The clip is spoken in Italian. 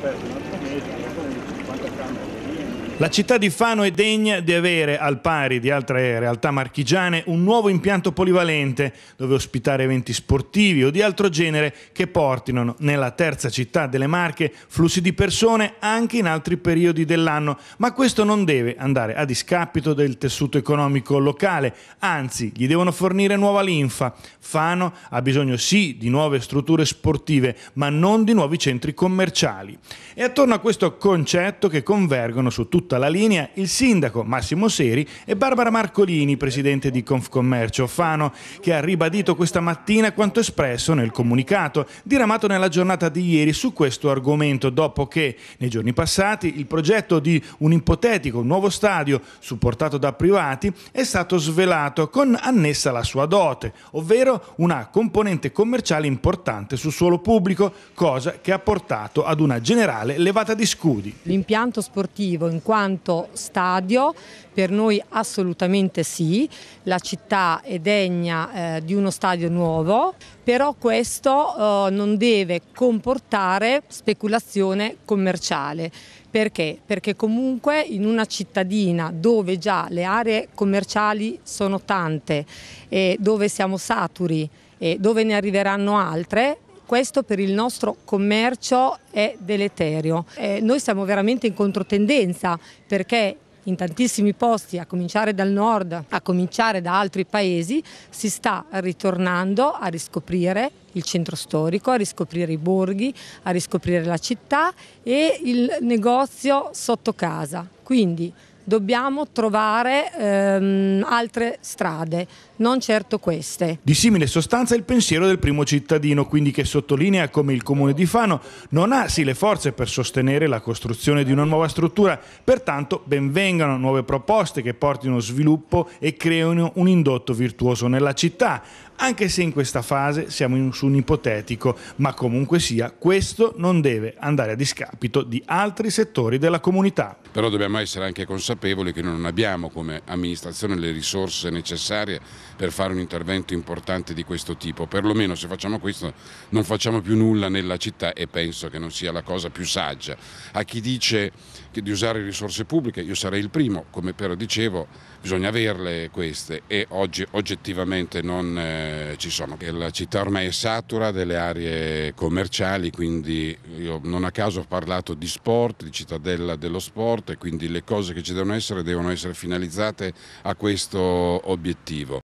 Thank you. La città di Fano è degna di avere, al pari di altre realtà marchigiane, un nuovo impianto polivalente dove ospitare eventi sportivi o di altro genere che portino nella terza città delle Marche flussi di persone anche in altri periodi dell'anno, ma questo non deve andare a discapito del tessuto economico locale, anzi gli devono fornire nuova linfa. Fano ha bisogno sì di nuove strutture sportive, ma non di nuovi centri commerciali. E attorno a questo concetto che convergono su tutti tutta la linea il sindaco Massimo Seri e Barbara Marcolini, presidente di Confcommercio Fano, che ha ribadito questa mattina quanto espresso nel comunicato diramato nella giornata di ieri su questo argomento, dopo che nei giorni passati il progetto di un ipotetico nuovo stadio supportato da privati è stato svelato con annessa la sua dote, ovvero una componente commerciale importante sul suolo pubblico, cosa che ha portato ad una generale levata di scudi. L'impianto sportivo in quanto quanto stadio, per noi assolutamente sì, la città è degna eh, di uno stadio nuovo, però questo eh, non deve comportare speculazione commerciale. Perché? Perché comunque in una cittadina dove già le aree commerciali sono tante, e dove siamo saturi e dove ne arriveranno altre, questo per il nostro commercio è deleterio. Eh, noi siamo veramente in controtendenza perché in tantissimi posti, a cominciare dal nord, a cominciare da altri paesi, si sta ritornando a riscoprire il centro storico, a riscoprire i borghi, a riscoprire la città e il negozio sotto casa. Quindi dobbiamo trovare ehm, altre strade, non certo queste. Di simile sostanza il pensiero del primo cittadino, quindi che sottolinea come il comune di Fano non ha sì le forze per sostenere la costruzione di una nuova struttura, pertanto benvengano nuove proposte che portino sviluppo e creino un indotto virtuoso nella città, anche se in questa fase siamo in, su un ipotetico, ma comunque sia, questo non deve andare a discapito di altri settori della comunità. Però dobbiamo essere anche consapevoli che non abbiamo come amministrazione le risorse necessarie per fare un intervento importante di questo tipo, perlomeno se facciamo questo non facciamo più nulla nella città e penso che non sia la cosa più saggia. A chi dice di usare risorse pubbliche, io sarei il primo, come però dicevo, bisogna averle queste e oggi oggettivamente non eh, ci sono. La città ormai è saggia satura delle aree commerciali, quindi io non a caso ho parlato di sport, di cittadella dello sport e quindi le cose che ci devono essere devono essere finalizzate a questo obiettivo.